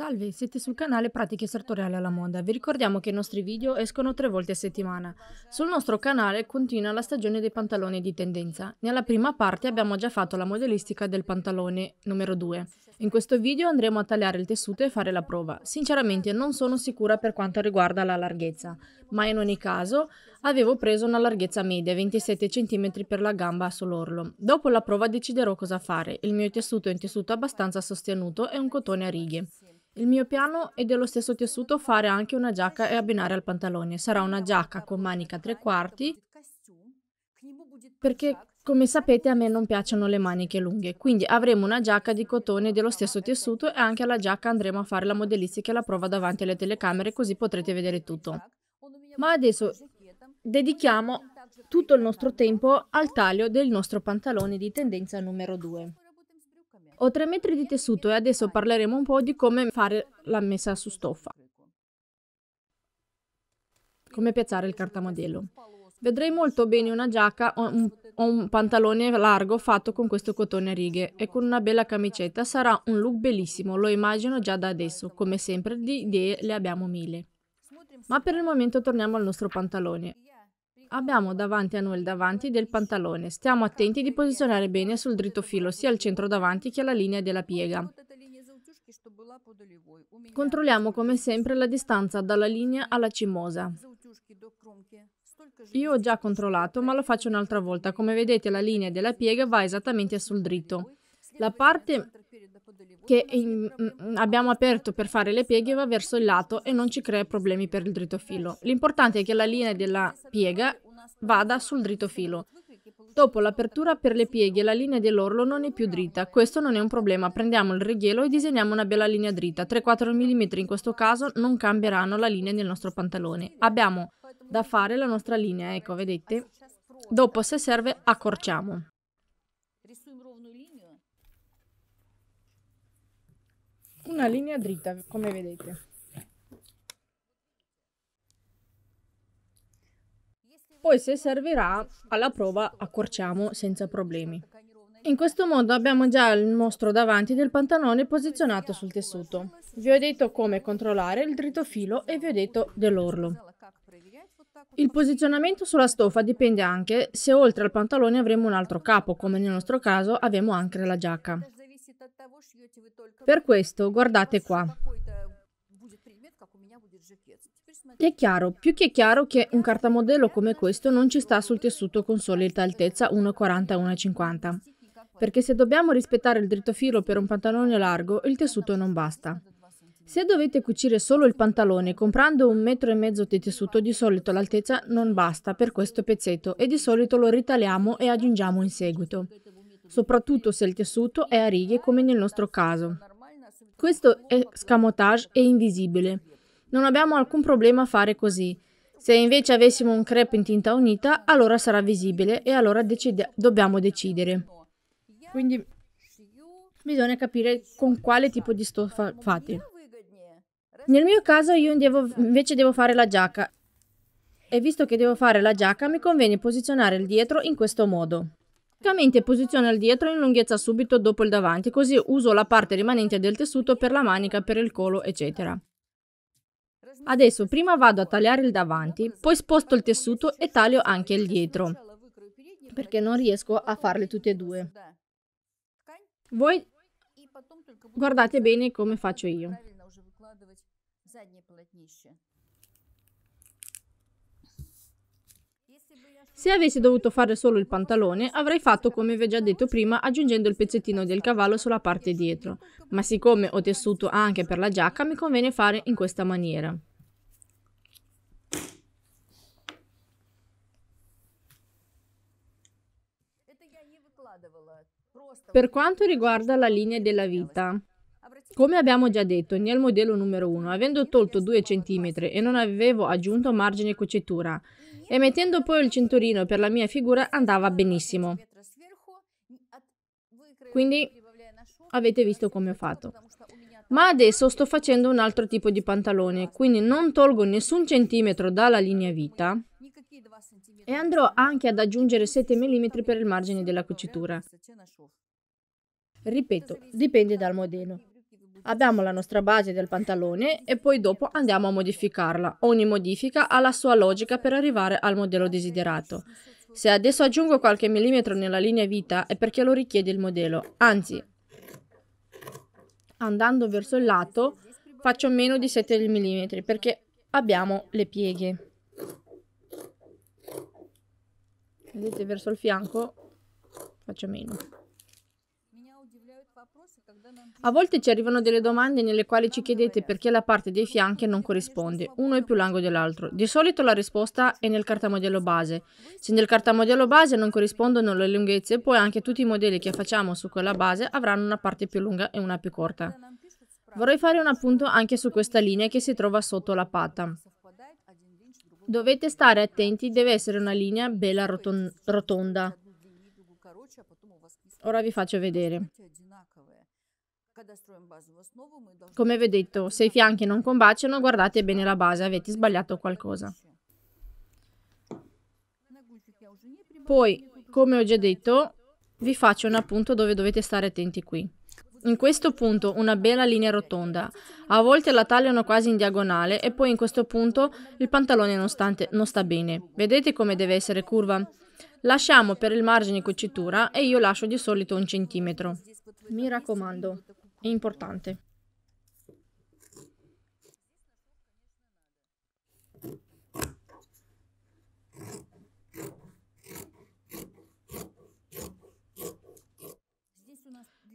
Salve, siete sul canale Pratiche Sartoriali alla Moda. Vi ricordiamo che i nostri video escono tre volte a settimana. Sul nostro canale continua la stagione dei pantaloni di tendenza. Nella prima parte abbiamo già fatto la modellistica del pantalone numero 2. In questo video andremo a tagliare il tessuto e fare la prova. Sinceramente non sono sicura per quanto riguarda la larghezza, ma in ogni caso avevo preso una larghezza media, 27 cm per la gamba sull'orlo. Dopo la prova deciderò cosa fare. Il mio tessuto è un tessuto abbastanza sostenuto e un cotone a righe. Il mio piano è dello stesso tessuto fare anche una giacca e abbinare al pantalone. Sarà una giacca con manica tre quarti perché come sapete a me non piacciono le maniche lunghe, quindi avremo una giacca di cotone dello stesso tessuto e anche alla giacca andremo a fare la modellistica e la prova davanti alle telecamere così potrete vedere tutto. Ma adesso dedichiamo tutto il nostro tempo al taglio del nostro pantalone di tendenza numero 2. Ho tre metri di tessuto e adesso parleremo un po' di come fare la messa su stoffa. Come piazzare il cartamodello. Vedrei molto bene una giacca o un, o un pantalone largo fatto con questo cotone a righe e con una bella camicetta. Sarà un look bellissimo, lo immagino già da adesso. Come sempre di idee le abbiamo mille. Ma per il momento torniamo al nostro pantalone abbiamo davanti a noi il davanti del pantalone. Stiamo attenti di posizionare bene sul dritto filo sia al centro davanti che alla linea della piega. Controlliamo come sempre la distanza dalla linea alla cimosa. Io ho già controllato, ma lo faccio un'altra volta. Come vedete la linea della piega va esattamente sul dritto. La parte che in, mm, abbiamo aperto per fare le pieghe va verso il lato e non ci crea problemi per il dritto filo. L'importante è che la linea della piega vada sul dritto filo. Dopo l'apertura per le pieghe la linea dell'orlo non è più dritta, questo non è un problema, prendiamo il righielo e disegniamo una bella linea dritta, 3-4 mm in questo caso non cambieranno la linea del nostro pantalone. Abbiamo da fare la nostra linea, ecco vedete, dopo se serve accorciamo. una linea dritta come vedete poi se servirà alla prova accorciamo senza problemi in questo modo abbiamo già il mostro davanti del pantalone posizionato sul tessuto vi ho detto come controllare il dritto filo e vi ho detto dell'orlo il posizionamento sulla stoffa dipende anche se oltre al pantalone avremo un altro capo come nel nostro caso abbiamo anche la giacca per questo, guardate qua. È chiaro, più che chiaro che un cartamodello come questo non ci sta sul tessuto con solita altezza 1,40-1,50. Perché se dobbiamo rispettare il dritto filo per un pantalone largo, il tessuto non basta. Se dovete cucire solo il pantalone comprando un metro e mezzo di tessuto, di solito l'altezza non basta per questo pezzetto e di solito lo ritaliamo e aggiungiamo in seguito soprattutto se il tessuto è a righe come nel nostro caso. Questo escamotage è invisibile. Non abbiamo alcun problema a fare così. Se invece avessimo un crepe in tinta unita, allora sarà visibile e allora decide- dobbiamo decidere. Quindi bisogna capire con quale tipo di stoffa fate. Nel mio caso io devo, invece devo fare la giacca e visto che devo fare la giacca mi conviene posizionare il dietro in questo modo. Praticamente posiziono il dietro in lunghezza subito dopo il davanti, così uso la parte rimanente del tessuto per la manica, per il collo, eccetera. Adesso prima vado a tagliare il davanti, poi sposto il tessuto e taglio anche il dietro, perché non riesco a farle tutte e due. Voi guardate bene come faccio io. Se avessi dovuto fare solo il pantalone, avrei fatto come vi ho già detto prima aggiungendo il pezzettino del cavallo sulla parte dietro, ma siccome ho tessuto anche per la giacca mi conviene fare in questa maniera. Per quanto riguarda la linea della vita, come abbiamo già detto nel modello numero 1, avendo tolto 2 cm e non avevo aggiunto margine cucitura, e mettendo poi il cinturino per la mia figura andava benissimo. Quindi avete visto come ho fatto. Ma adesso sto facendo un altro tipo di pantalone, quindi non tolgo nessun centimetro dalla linea vita e andrò anche ad aggiungere 7 mm per il margine della cucitura. Ripeto, dipende dal modello. Abbiamo la nostra base del pantalone e poi dopo andiamo a modificarla. Ogni modifica ha la sua logica per arrivare al modello desiderato. Se adesso aggiungo qualche millimetro nella linea vita è perché lo richiede il modello. Anzi, andando verso il lato faccio meno di 7 mm perché abbiamo le pieghe. Vedete verso il fianco faccio meno. A volte ci arrivano delle domande nelle quali ci chiedete perché la parte dei fianchi non corrisponde, uno è più largo dell'altro. Di solito la risposta è nel cartamodello base. Se nel cartamodello base non corrispondono le lunghezze, poi anche tutti i modelli che facciamo su quella base avranno una parte più lunga e una più corta. Vorrei fare un appunto anche su questa linea che si trova sotto la pata. Dovete stare attenti, deve essere una linea bella rotonda. Ora vi faccio vedere. Come vi ho detto, se i fianchi non combaciano, guardate bene la base, avete sbagliato qualcosa. Poi, come ho già detto, vi faccio un appunto dove dovete stare attenti qui. In questo punto una bella linea rotonda, a volte la tagliano quasi in diagonale e poi in questo punto il pantalone non, stante, non sta bene. Vedete come deve essere curva? Lasciamo per il margine cucitura e io lascio di solito un centimetro. Mi raccomando, è importante.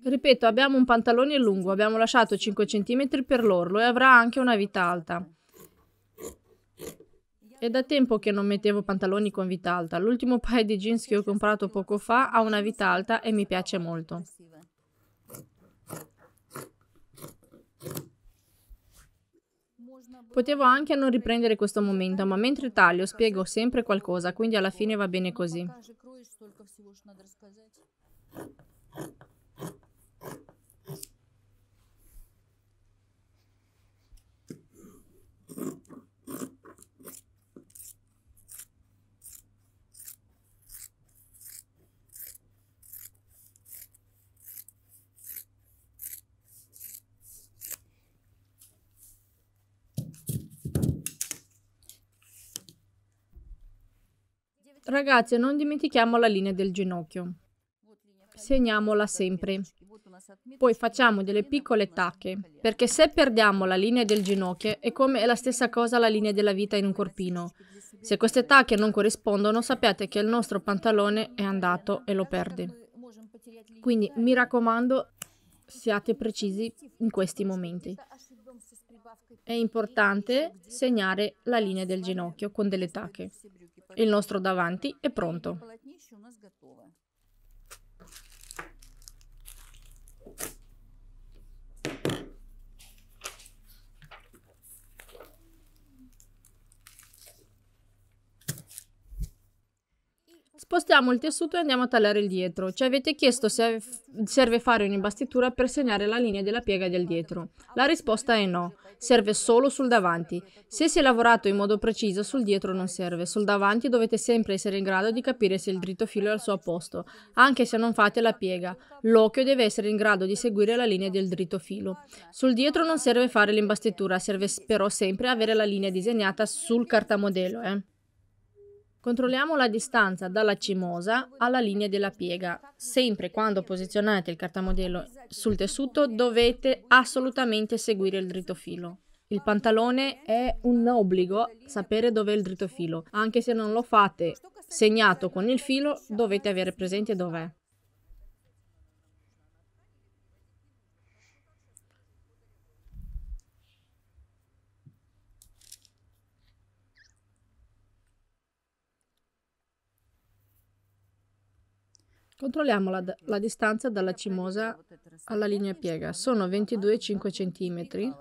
Ripeto, abbiamo un pantalone lungo, abbiamo lasciato 5 cm per l'orlo e avrà anche una vita alta. È da tempo che non mettevo pantaloni con vita alta. L'ultimo paio di jeans che ho comprato poco fa ha una vita alta e mi piace molto. Potevo anche non riprendere questo momento, ma mentre taglio spiego sempre qualcosa, quindi alla fine va bene così. Ragazze, non dimentichiamo la linea del ginocchio. Segniamola sempre. Poi facciamo delle piccole tacche, perché se perdiamo la linea del ginocchio è come la stessa cosa la linea della vita in un corpino. Se queste tacche non corrispondono, sappiate che il nostro pantalone è andato e lo perde. Quindi mi raccomando, siate precisi in questi momenti è importante segnare la linea del ginocchio con delle tacche. Il nostro davanti è pronto. Spostiamo il tessuto e andiamo a tagliare il dietro. Ci avete chiesto se serve fare un'imbastitura per segnare la linea della piega del dietro. La risposta è no, serve solo sul davanti. Se si è lavorato in modo preciso, sul dietro non serve. Sul davanti dovete sempre essere in grado di capire se il dritto filo è al suo posto, anche se non fate la piega. L'occhio deve essere in grado di seguire la linea del dritto filo. Sul dietro non serve fare l'imbastitura, serve però sempre avere la linea disegnata sul cartamodello. Eh? Controlliamo la distanza dalla cimosa alla linea della piega. Sempre quando posizionate il cartamodello sul tessuto dovete assolutamente seguire il dritto filo. Il pantalone è un obbligo sapere dov'è il dritto filo, anche se non lo fate segnato con il filo dovete avere presente dov'è. Controlliamo la, la distanza dalla cimosa alla linea piega. Sono 22,5 cm.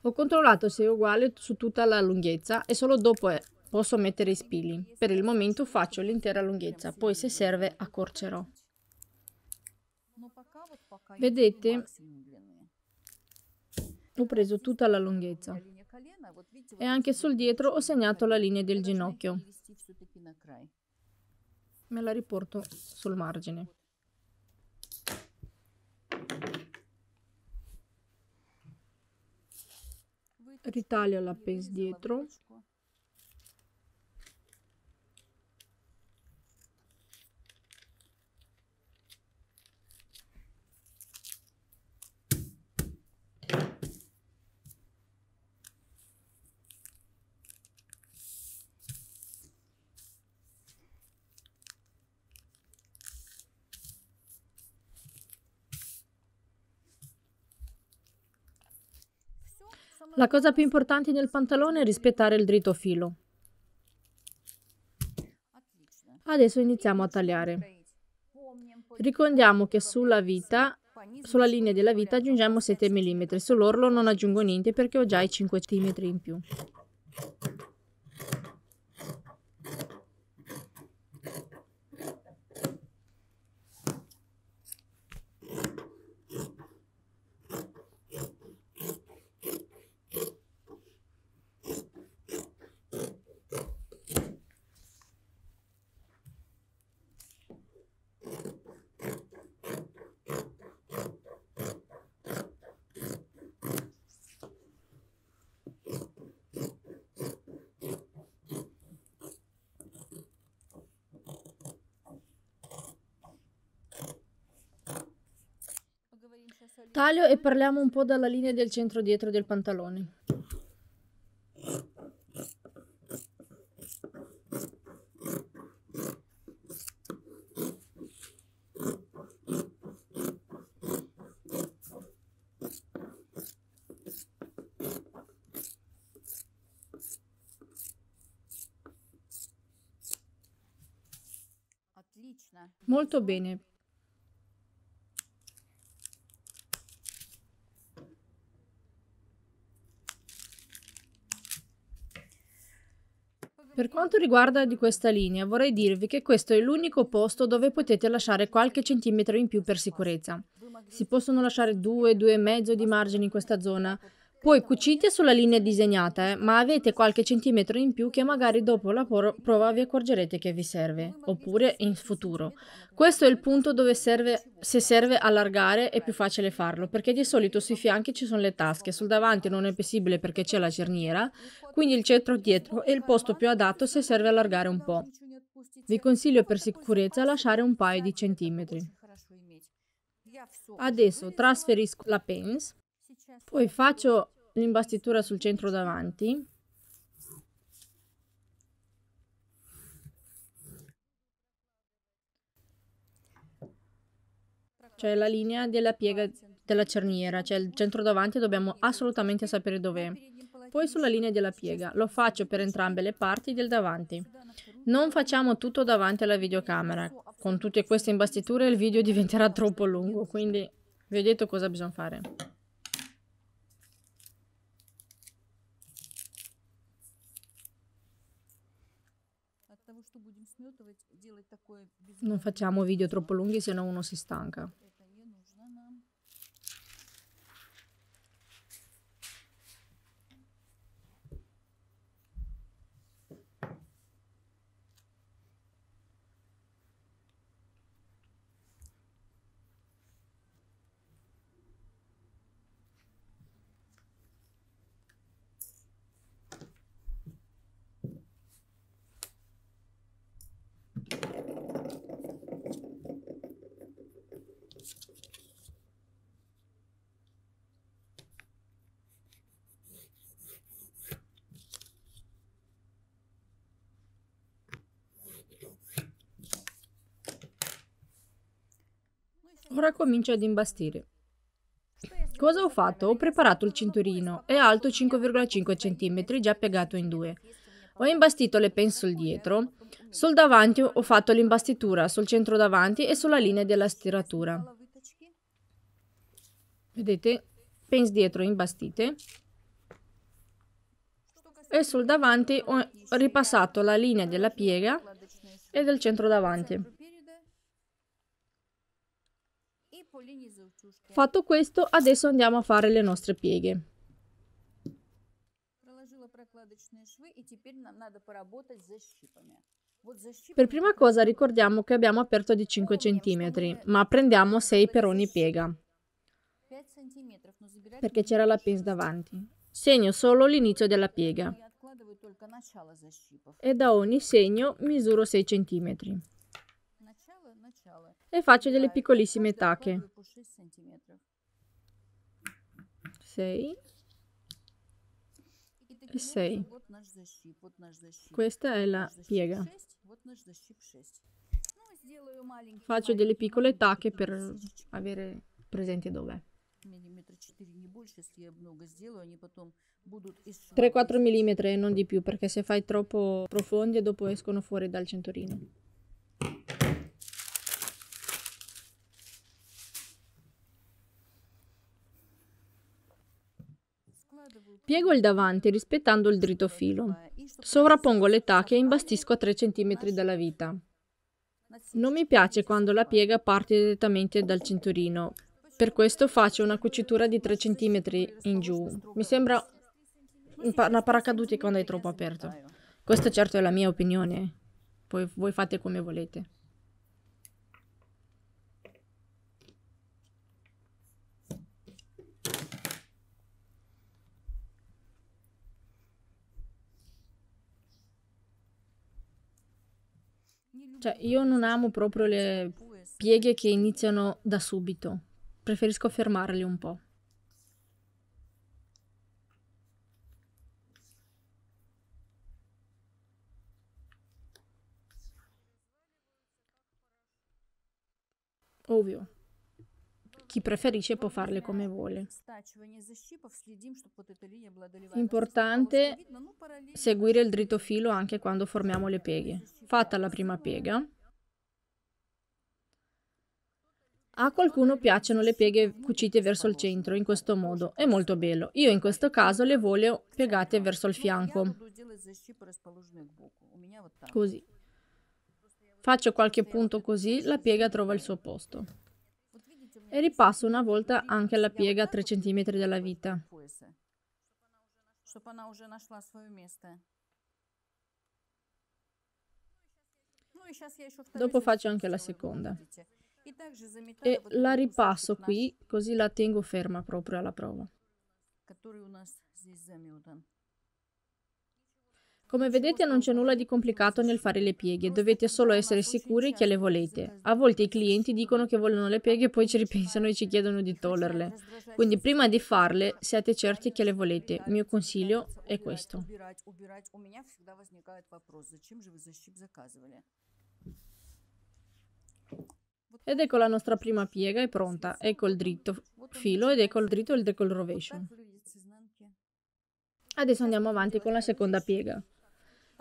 Ho controllato se è uguale su tutta la lunghezza e solo dopo eh, posso mettere i spilli. Per il momento faccio l'intera lunghezza, poi se serve accorcerò. Vedete, ho preso tutta la lunghezza e anche sul dietro ho segnato la linea del ginocchio. Me la riporto sul margine. Ritaglio la l'appese dietro La cosa più importante nel pantalone è rispettare il dritto filo. Adesso iniziamo a tagliare. Ricordiamo che sulla vita, sulla linea della vita aggiungiamo 7 mm, sull'orlo non aggiungo niente perché ho già i 5 mm in più. Taglio e parliamo un po' dalla linea del centro dietro del pantalone. Molto bene, quanto riguarda di questa linea, vorrei dirvi che questo è l'unico posto dove potete lasciare qualche centimetro in più per sicurezza. Si possono lasciare 2-2,5 di margine in questa zona, poi cucite sulla linea disegnata, eh, ma avete qualche centimetro in più che magari dopo la prova vi accorgerete che vi serve, oppure in futuro. Questo è il punto dove serve, se serve allargare è più facile farlo, perché di solito sui fianchi ci sono le tasche, sul davanti non è possibile perché c'è la cerniera, quindi il centro dietro è il posto più adatto se serve allargare un po'. Vi consiglio per sicurezza lasciare un paio di centimetri. Adesso trasferisco la pens, poi faccio l'imbastitura sul centro davanti. Cioè la linea della piega della cerniera, cioè il centro davanti dobbiamo assolutamente sapere dov'è. Poi sulla linea della piega, lo faccio per entrambe le parti del davanti. Non facciamo tutto davanti alla videocamera, con tutte queste imbastiture il video diventerà troppo lungo, quindi vi ho detto cosa bisogna fare. Non facciamo video troppo lunghi se no uno si stanca. Ora comincia ad imbastire. Cosa ho fatto? Ho preparato il cinturino, è alto 5,5 cm, già piegato in due. Ho imbastito le pen sul dietro, sul davanti ho fatto l'imbastitura, sul centro davanti e sulla linea della stiratura. Vedete? Pens dietro imbastite e sul davanti ho ripassato la linea della piega e del centro davanti. Fatto questo, adesso andiamo a fare le nostre pieghe. Per prima cosa ricordiamo che abbiamo aperto di 5 cm, ma prendiamo 6 per ogni piega, perché c'era la pins davanti. Segno solo l'inizio della piega e da ogni segno misuro 6 cm e faccio delle piccolissime tacche. 6 e 6. Questa è la piega. Faccio delle piccole tacche per avere presente dov'è. 3-4 mm, e non di più, perché se fai troppo profondi dopo escono fuori dal centurino. Piego il davanti rispettando il dritto filo. Sovrappongo le tacche e imbastisco a 3 cm dalla vita. Non mi piace quando la piega parte direttamente dal cinturino. Per questo faccio una cucitura di 3 cm in giù. Mi sembra una paracaduti quando è troppo aperto. Questa certo è la mia opinione. Poi voi fate come volete. Cioè, io non amo proprio le pieghe che iniziano da subito. Preferisco fermarle un po'. Ovvio. Chi preferisce può farle come vuole. Importante seguire il dritto filo anche quando formiamo le pieghe. Fatta la prima piega, a qualcuno piacciono le pieghe cucite verso il centro, in questo modo, è molto bello. Io in questo caso le voglio piegate verso il fianco. Così. Faccio qualche punto così, la piega trova il suo posto. E ripasso una volta anche la piega a 3 cm della vita чтобы она уже нашла свое место. Dopo faccio anche la seconda. E la ripasso qui, così la tengo ferma proprio alla prova. Come vedete non c'è nulla di complicato nel fare le pieghe, dovete solo essere sicuri che le volete. A volte i clienti dicono che vogliono le pieghe e poi ci ripensano e ci chiedono di toglierle. Quindi prima di farle siate certi che le volete. Il mio consiglio è questo. Ed ecco la nostra prima piega è pronta, ecco il dritto filo ed ecco il dritto ed ecco il rovescio. Adesso andiamo avanti con la seconda piega.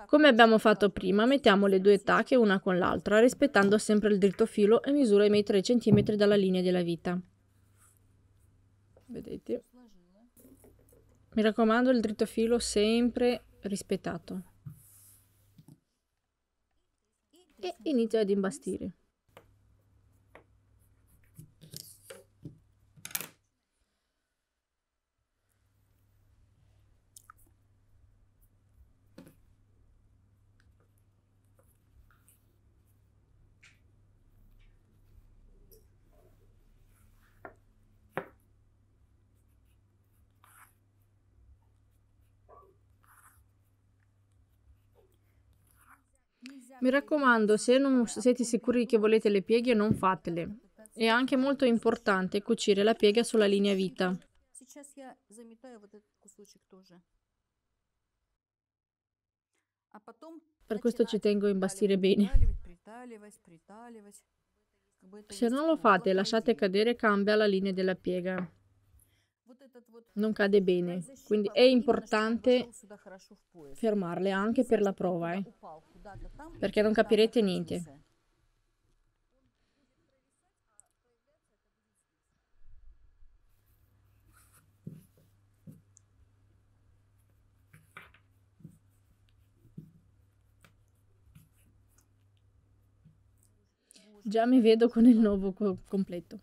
Come abbiamo fatto prima, mettiamo le due tacche una con l'altra, rispettando sempre il dritto filo e misura i miei 3 cm dalla linea della vita. Vedete? Mi raccomando, il dritto filo sempre rispettato. E inizio ad imbastire. Mi raccomando, se non siete sicuri che volete le pieghe, non fatele. È anche molto importante cucire la piega sulla linea vita. Per questo ci tengo a imbastire bene. Se non lo fate, lasciate cadere, cambia la linea della piega. Non cade bene, quindi è importante fermarle anche per la prova. Eh perché non capirete niente. Già mi vedo con il nuovo co- completo.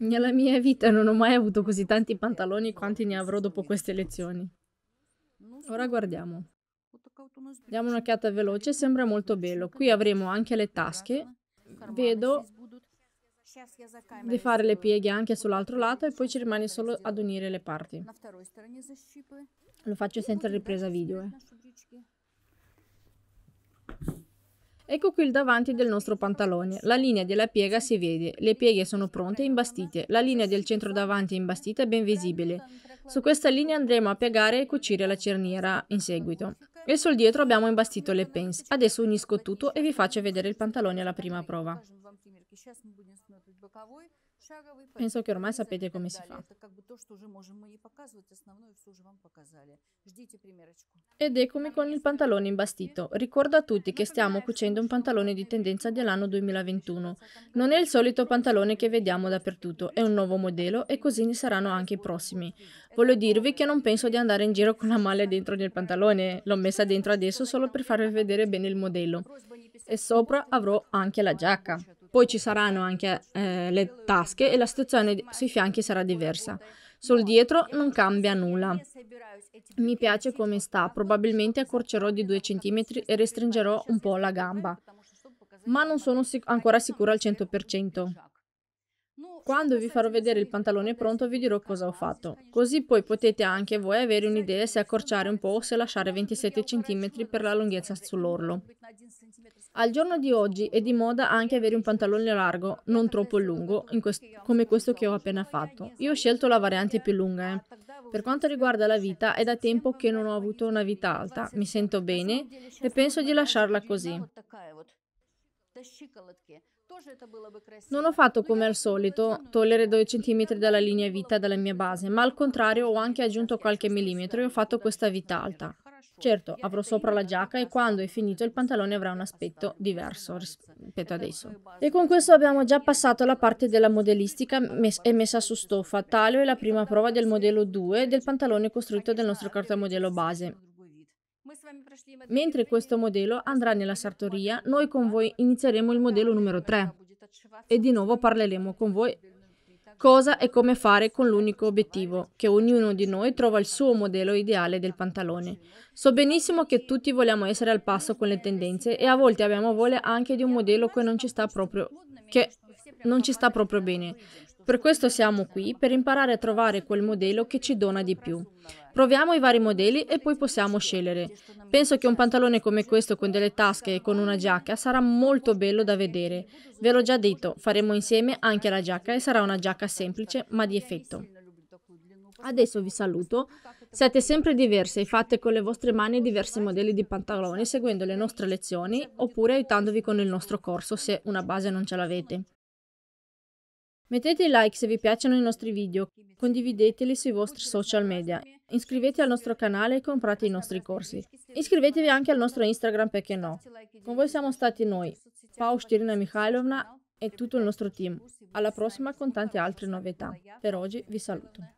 Nella mia vita non ho mai avuto così tanti pantaloni quanti ne avrò dopo queste lezioni. Ora guardiamo. Diamo un'occhiata veloce, sembra molto bello. Qui avremo anche le tasche. Vedo di fare le pieghe anche sull'altro lato e poi ci rimane solo ad unire le parti. Lo faccio senza ripresa video. Eh. Ecco qui il davanti del nostro pantalone. La linea della piega si vede, le pieghe sono pronte e imbastite. La linea del centro davanti è imbastita e ben visibile. Su questa linea andremo a piegare e cucire la cerniera in seguito. E sul dietro abbiamo imbastito le pence. Adesso unisco tutto e vi faccio vedere il pantalone alla prima prova. Penso che ormai sapete come si fa. Ed eccomi con il pantalone imbastito. Ricordo a tutti che stiamo cucendo un pantalone di tendenza dell'anno 2021. Non è il solito pantalone che vediamo dappertutto, è un nuovo modello e così ne saranno anche i prossimi. Voglio dirvi che non penso di andare in giro con la maglia dentro nel pantalone, l'ho messa dentro adesso solo per farvi vedere bene il modello. E sopra avrò anche la giacca. Poi ci saranno anche eh, le tasche e la situazione sui fianchi sarà diversa. Sul dietro non cambia nulla. Mi piace come sta, probabilmente accorcerò di 2 cm e restringerò un po' la gamba, ma non sono sic- ancora sicura al 100%. Quando vi farò vedere il pantalone pronto vi dirò cosa ho fatto, così poi potete anche voi avere un'idea se accorciare un po' o se lasciare 27 cm per la lunghezza sull'orlo. Al giorno di oggi è di moda anche avere un pantalone largo, non troppo lungo, quest come questo che ho appena fatto. Io ho scelto la variante più lunga. Eh. Per quanto riguarda la vita, è da tempo che non ho avuto una vita alta, mi sento bene e penso di lasciarla così. Non ho fatto come al solito togliere 2 cm dalla linea vita dalla mia base, ma al contrario ho anche aggiunto qualche millimetro e ho fatto questa vita alta. Certo, avrò sopra la giacca e quando è finito il pantalone avrà un aspetto diverso rispetto adesso. E con questo abbiamo già passato la parte della modellistica e messa su stoffa. Talio è la prima prova del modello 2 del pantalone costruito del nostro cartamodello base. Mentre questo modello andrà nella sartoria, noi con voi inizieremo il modello numero 3 e di nuovo parleremo con voi cosa e come fare con l'unico obiettivo, che ognuno di noi trova il suo modello ideale del pantalone. So benissimo che tutti vogliamo essere al passo con le tendenze e a volte abbiamo voglia anche di un modello che non ci sta proprio, non ci sta proprio bene. Per questo siamo qui, per imparare a trovare quel modello che ci dona di più. Proviamo i vari modelli e poi possiamo scegliere. Penso che un pantalone come questo con delle tasche e con una giacca sarà molto bello da vedere. Ve l'ho già detto, faremo insieme anche la giacca e sarà una giacca semplice ma di effetto. Adesso vi saluto. Siete sempre diverse e fate con le vostre mani diversi modelli di pantaloni seguendo le nostre lezioni oppure aiutandovi con il nostro corso se una base non ce l'avete. Mettete like se vi piacciono i nostri video, condivideteli sui vostri social media, iscrivetevi al nostro canale e comprate i nostri corsi. Iscrivetevi anche al nostro Instagram perché no. Con voi siamo stati noi, Pau Stirina Mikhailovna e tutto il nostro team. Alla prossima con tante altre novità. Per oggi vi saluto.